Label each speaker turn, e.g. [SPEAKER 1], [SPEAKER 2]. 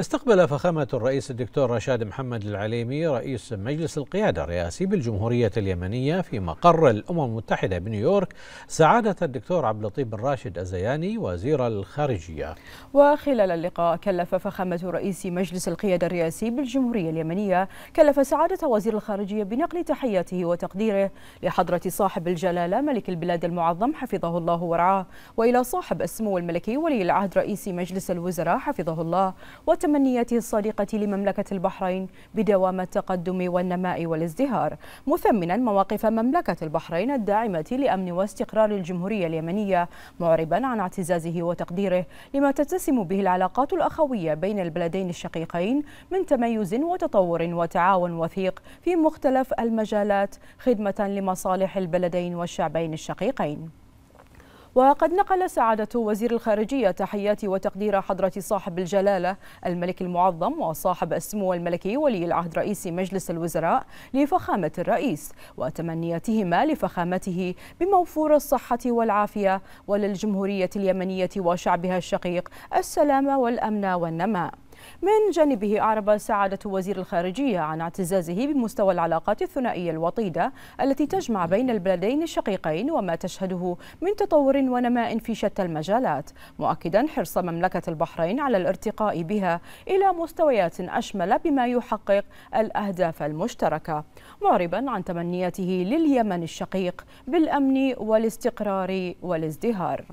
[SPEAKER 1] استقبل فخامة الرئيس الدكتور رشاد محمد العليمي رئيس مجلس القيادة الرئاسي بالجمهورية اليمنية في مقر الأمم المتحدة بنيويورك سعادة الدكتور عبد اللطيف بن راشد الزياني وزير الخارجية
[SPEAKER 2] وخلال اللقاء كلف فخامة رئيس مجلس القيادة الرئاسي بالجمهورية اليمنية كلف سعادة وزير الخارجية بنقل تحياته وتقديره لحضرة صاحب الجلالة ملك البلاد المعظم حفظه الله ورعاه وإلى صاحب السمو الملكي ولي العهد رئيس مجلس الوزراء حفظه الله وت تمنياته الصادقة لمملكة البحرين بدوام التقدم والنماء والازدهار مثمنا مواقف مملكة البحرين الداعمة لأمن واستقرار الجمهورية اليمنية معربا عن اعتزازه وتقديره لما تتسم به العلاقات الأخوية بين البلدين الشقيقين من تميز وتطور وتعاون وثيق في مختلف المجالات خدمة لمصالح البلدين والشعبين الشقيقين وقد نقل سعادة وزير الخارجية تحيات وتقدير حضرة صاحب الجلالة الملك المعظم وصاحب السمو الملكي ولي العهد رئيس مجلس الوزراء لفخامة الرئيس وتمنياتهما لفخامته بموفور الصحة والعافية وللجمهورية اليمنية وشعبها الشقيق السلام والأمن والنماء من جانبه أعرب سعادة وزير الخارجية عن اعتزازه بمستوى العلاقات الثنائية الوطيدة التي تجمع بين البلدين الشقيقين وما تشهده من تطور ونماء في شتى المجالات مؤكدا حرص مملكة البحرين على الارتقاء بها إلى مستويات أشمل بما يحقق الأهداف المشتركة معربا عن تمنياته لليمن الشقيق بالأمن والاستقرار والازدهار